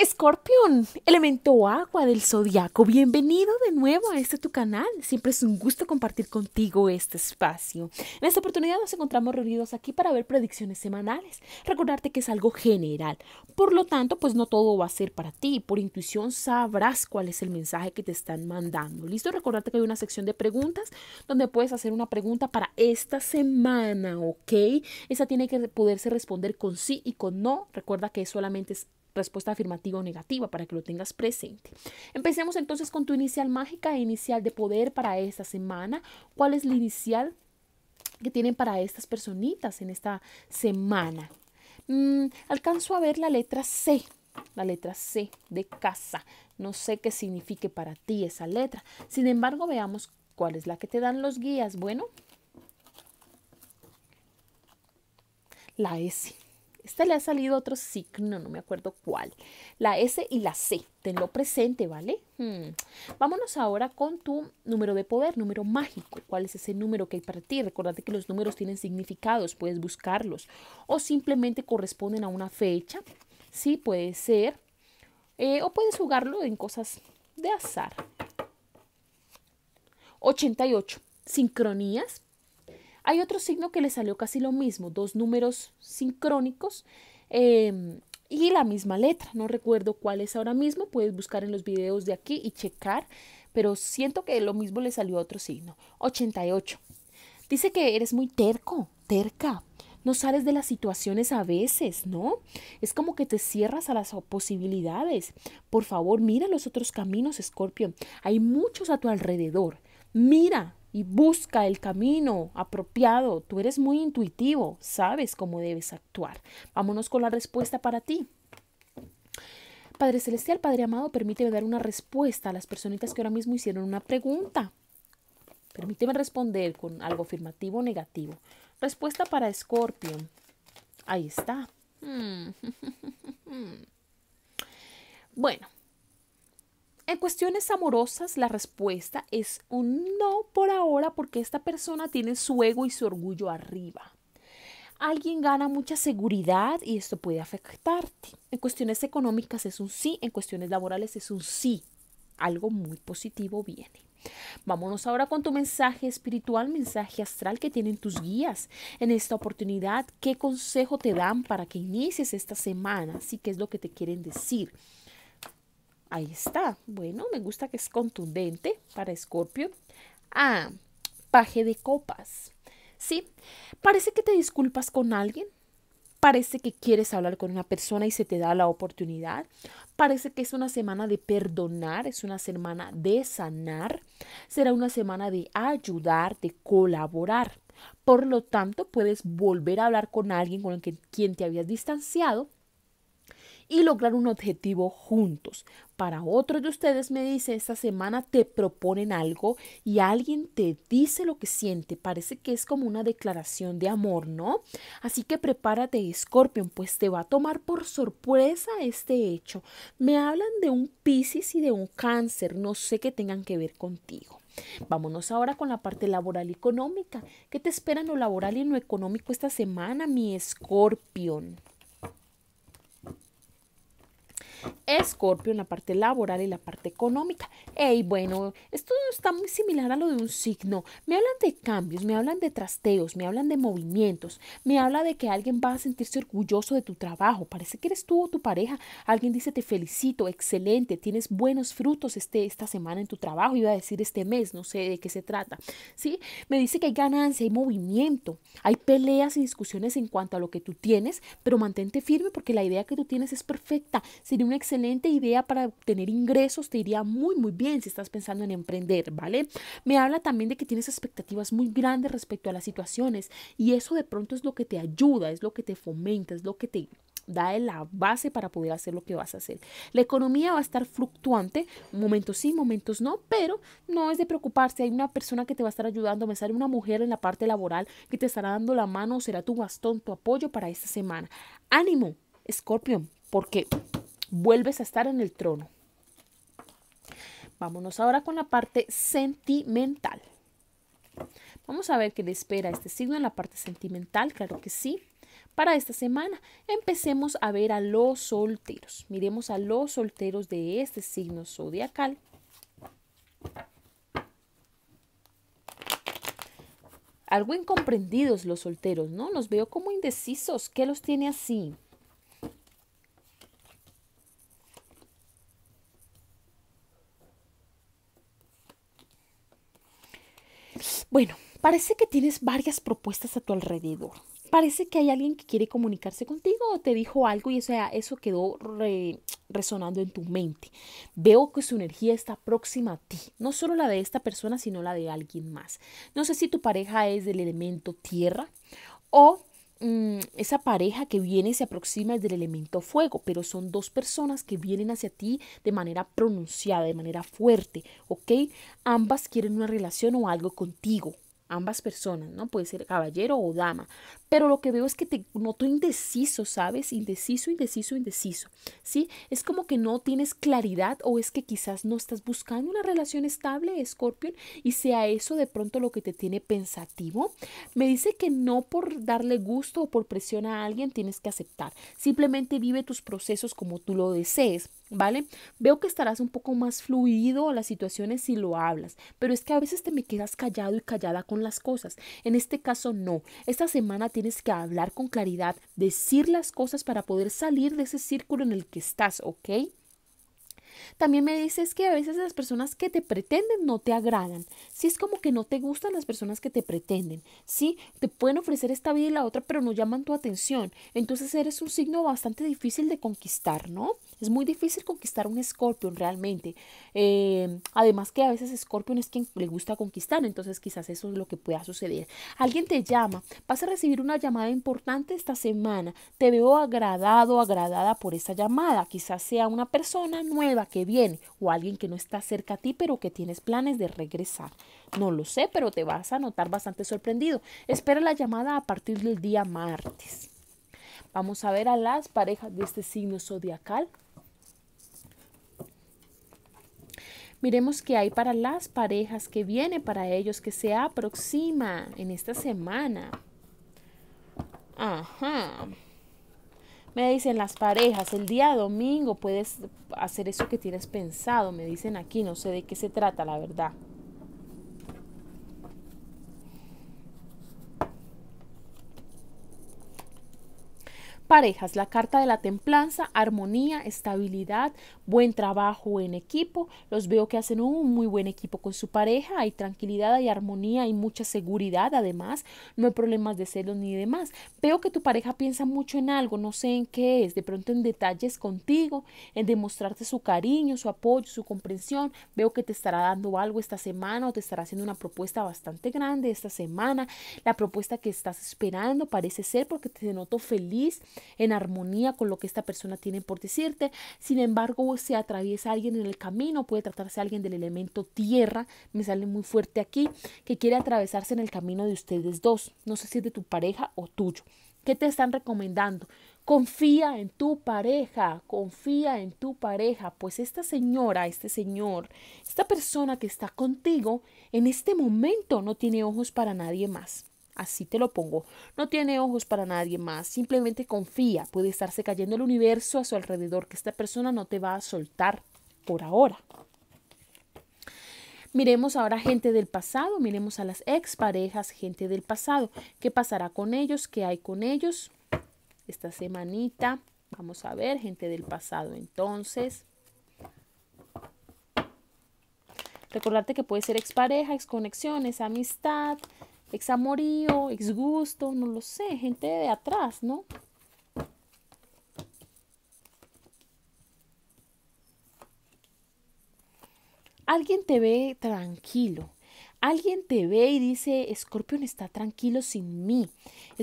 Escorpión, elemento agua del zodiaco, bienvenido de nuevo a este tu canal. Siempre es un gusto compartir contigo este espacio. En esta oportunidad nos encontramos reunidos aquí para ver predicciones semanales. Recordarte que es algo general, por lo tanto, pues no todo va a ser para ti. Por intuición sabrás cuál es el mensaje que te están mandando. Listo, recordarte que hay una sección de preguntas donde puedes hacer una pregunta para esta semana, ¿ok? Esa tiene que poderse responder con sí y con no. Recuerda que solamente es respuesta afirmativa o negativa para que lo tengas presente. Empecemos entonces con tu inicial mágica e inicial de poder para esta semana. ¿Cuál es la inicial que tienen para estas personitas en esta semana? Mm, alcanzo a ver la letra C la letra C de casa. No sé qué signifique para ti esa letra. Sin embargo, veamos cuál es la que te dan los guías. Bueno, la S. Esta le ha salido otro signo, no me acuerdo cuál. La S y la C. Tenlo presente, ¿vale? Hmm. Vámonos ahora con tu número de poder, número mágico. ¿Cuál es ese número que hay para ti? Recuerda que los números tienen significados, puedes buscarlos. O simplemente corresponden a una fecha. Sí, puede ser. Eh, o puedes jugarlo en cosas de azar. 88. Sincronías hay otro signo que le salió casi lo mismo, dos números sincrónicos em, y la misma letra. No recuerdo cuál es ahora mismo, puedes buscar en los videos de aquí y checar, pero siento que lo mismo le salió a otro signo, 88. Dice que eres muy terco, terca, no sales de las situaciones a veces, ¿no? Es como que te cierras a las posibilidades. Por favor, mira los otros caminos, Escorpio. Hay muchos a tu alrededor. Mira, y busca el camino apropiado. Tú eres muy intuitivo, sabes cómo debes actuar. Vámonos con la respuesta para ti. Padre Celestial, Padre Amado, permíteme dar una respuesta a las personitas que ahora mismo hicieron una pregunta. Permíteme responder con algo afirmativo o negativo. Respuesta para Scorpio. Ahí está. Hmm. Bueno, en cuestiones amorosas, la respuesta es un no por ahora porque esta persona tiene su ego y su orgullo arriba. Alguien gana mucha seguridad y esto puede afectarte. En cuestiones económicas es un sí, en cuestiones laborales es un sí. Algo muy positivo viene. Vámonos ahora con tu mensaje espiritual, mensaje astral que tienen tus guías en esta oportunidad. ¿Qué consejo te dan para que inicies esta semana? ¿Sí que es lo que te quieren decir. Ahí está. Bueno, me gusta que es contundente para Scorpio. Ah, paje de copas. Sí, parece que te disculpas con alguien. Parece que quieres hablar con una persona y se te da la oportunidad. Parece que es una semana de perdonar, es una semana de sanar. Será una semana de ayudar, de colaborar. Por lo tanto, puedes volver a hablar con alguien con quien te habías distanciado y lograr un objetivo juntos. Para otros de ustedes me dice, esta semana te proponen algo y alguien te dice lo que siente. Parece que es como una declaración de amor, ¿no? Así que prepárate, Scorpion, pues te va a tomar por sorpresa este hecho. Me hablan de un Piscis y de un cáncer, no sé qué tengan que ver contigo. Vámonos ahora con la parte laboral y económica. ¿Qué te espera en lo laboral y en lo económico esta semana, mi escorpión? Escorpio en la parte laboral y la parte económica. Ey, bueno, esto está muy similar a lo de un signo. Me hablan de cambios, me hablan de trasteos, me hablan de movimientos, me habla de que alguien va a sentirse orgulloso de tu trabajo. Parece que eres tú o tu pareja. Alguien dice te felicito, excelente, tienes buenos frutos este, esta semana en tu trabajo. Iba a decir este mes, no sé de qué se trata. ¿Sí? Me dice que hay ganancia, hay movimiento, hay peleas y discusiones en cuanto a lo que tú tienes, pero mantente firme porque la idea que tú tienes es perfecta una excelente idea para tener ingresos, te iría muy, muy bien si estás pensando en emprender, ¿vale? Me habla también de que tienes expectativas muy grandes respecto a las situaciones y eso de pronto es lo que te ayuda, es lo que te fomenta, es lo que te da la base para poder hacer lo que vas a hacer. La economía va a estar fluctuante, momentos sí, momentos no, pero no es de preocuparse. Hay una persona que te va a estar ayudando, me sale una mujer en la parte laboral que te estará dando la mano, será tu bastón, tu apoyo para esta semana. Ánimo, Scorpion, porque vuelves a estar en el trono. Vámonos ahora con la parte sentimental. Vamos a ver qué le espera este signo en la parte sentimental, claro que sí. Para esta semana empecemos a ver a los solteros. Miremos a los solteros de este signo zodiacal. Algo incomprendidos los solteros, ¿no? nos veo como indecisos. ¿Qué los tiene así? Bueno, parece que tienes varias propuestas a tu alrededor. Parece que hay alguien que quiere comunicarse contigo o te dijo algo y eso, eso quedó resonando en tu mente. Veo que su energía está próxima a ti, no solo la de esta persona, sino la de alguien más. No sé si tu pareja es del elemento tierra o Mm, esa pareja que viene se aproxima del elemento fuego, pero son dos personas que vienen hacia ti de manera pronunciada, de manera fuerte, ¿ok? Ambas quieren una relación o algo contigo, ambas personas, ¿no? Puede ser caballero o dama, pero lo que veo es que te noto indeciso, ¿sabes? Indeciso, indeciso, indeciso. ¿Sí? Es como que no tienes claridad o es que quizás no estás buscando una relación estable, Scorpion, y sea eso de pronto lo que te tiene pensativo. Me dice que no por darle gusto o por presión a alguien tienes que aceptar. Simplemente vive tus procesos como tú lo desees. ¿vale? Veo que estarás un poco más fluido las situaciones si lo hablas, pero es que a veces te me quedas callado y callada con las cosas. En este caso no. Esta semana tienes que hablar con claridad, decir las cosas para poder salir de ese círculo en el que estás, ¿ok? También me dices que a veces las personas que te pretenden no te agradan. Si sí, es como que no te gustan las personas que te pretenden. Sí, te pueden ofrecer esta vida y la otra, pero no llaman tu atención. Entonces eres un signo bastante difícil de conquistar, ¿no? Es muy difícil conquistar un escorpión realmente. Em, además que a veces escorpión es quien le gusta conquistar, entonces quizás eso es lo que pueda suceder. Alguien te llama, vas a recibir una llamada importante esta semana. Te veo agradado, agradada por esa llamada. Quizás sea una persona nueva que viene o alguien que no está cerca a ti, pero que tienes planes de regresar. No lo sé, pero te vas a notar bastante sorprendido. Espera la llamada a partir del día martes. Vamos a ver a las parejas de este signo zodiacal. Miremos qué hay para las parejas que viene, para ellos que se aproxima en esta semana. Ajá. Me dicen las parejas, el día domingo puedes hacer eso que tienes pensado. Me dicen aquí, no sé de qué se trata, la verdad. parejas, la carta de la templanza, armonía, estabilidad, buen trabajo en equipo. Los veo que hacen un muy buen equipo con su pareja, hay tranquilidad, hay armonía, hay mucha seguridad además, no hay problemas de celos ni demás. Veo que tu pareja piensa mucho en algo, no sé en qué es, de pronto en detalles contigo, en demostrarte su cariño, su apoyo, su comprensión. Veo que te estará dando algo esta semana o te estará haciendo una propuesta bastante grande esta semana. La propuesta que estás esperando parece ser porque te denoto feliz, en armonía con lo que esta persona tiene por decirte. Sin embargo, se atraviesa alguien en el camino, puede tratarse alguien del elemento tierra, me sale muy fuerte aquí, que quiere atravesarse en el camino de ustedes dos. No sé si es de tu pareja o tuyo. ¿Qué te están recomendando? Confía en tu pareja, confía en tu pareja, pues esta señora, este señor, esta persona que está contigo en este momento no tiene ojos para nadie más. Así te lo pongo. No tiene ojos para nadie más. Simplemente confía. Puede estarse cayendo el universo a su alrededor, que esta persona no te va a soltar por ahora. Miremos ahora gente del pasado, miremos a las exparejas, gente del pasado. ¿Qué pasará con ellos? ¿Qué hay con ellos? Esta semanita, vamos a ver, gente del pasado entonces. Recordarte que puede ser expareja, exconexiones, amistad, ex amorío, ex gusto, no lo sé, gente de atrás, ¿no? Alguien te ve tranquilo, Alguien te ve y dice, Scorpion está tranquilo sin mí,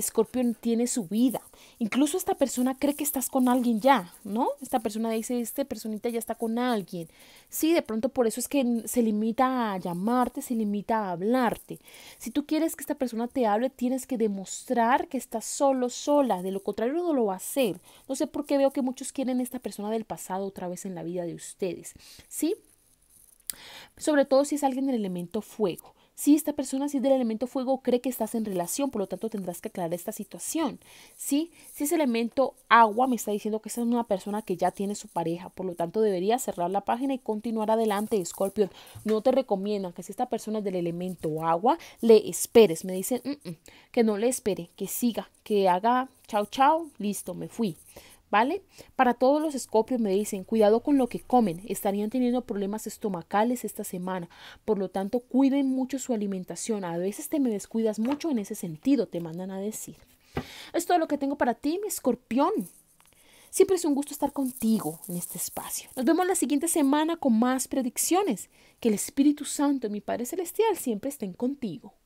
Scorpion tiene su vida. Incluso esta persona cree que estás con alguien ya, ¿no? Esta persona dice, este personita ya está con alguien. Sí, de pronto por eso es que se limita a llamarte, se limita a hablarte. Si tú quieres que esta persona te hable, tienes que demostrar que estás solo, sola. De lo contrario no lo va a hacer. No sé por qué veo que muchos quieren esta persona del pasado otra vez en la vida de ustedes. ¿Sí? Sobre todo si es alguien del elemento fuego. Si esta persona si es del elemento fuego cree que estás en relación, por lo tanto tendrás que aclarar esta situación. ¿sí? Si es elemento agua, me está diciendo que esa es una persona que ya tiene su pareja, por lo tanto debería cerrar la página y continuar adelante, Scorpion. No te recomiendo que si esta persona es del elemento agua, le esperes. Me dicen mm, mm, que no le espere, que siga, que haga chao chao, listo, me fui. ¿Vale? Para todos los escopios me dicen, cuidado con lo que comen, estarían teniendo problemas estomacales esta semana, por lo tanto cuiden mucho su alimentación, a veces te me descuidas mucho en ese sentido, te mandan a decir. Es todo lo que tengo para ti, mi escorpión. Siempre es un gusto estar contigo en este espacio. Nos vemos la siguiente semana con más predicciones. Que el Espíritu Santo, mi Padre Celestial, siempre estén contigo.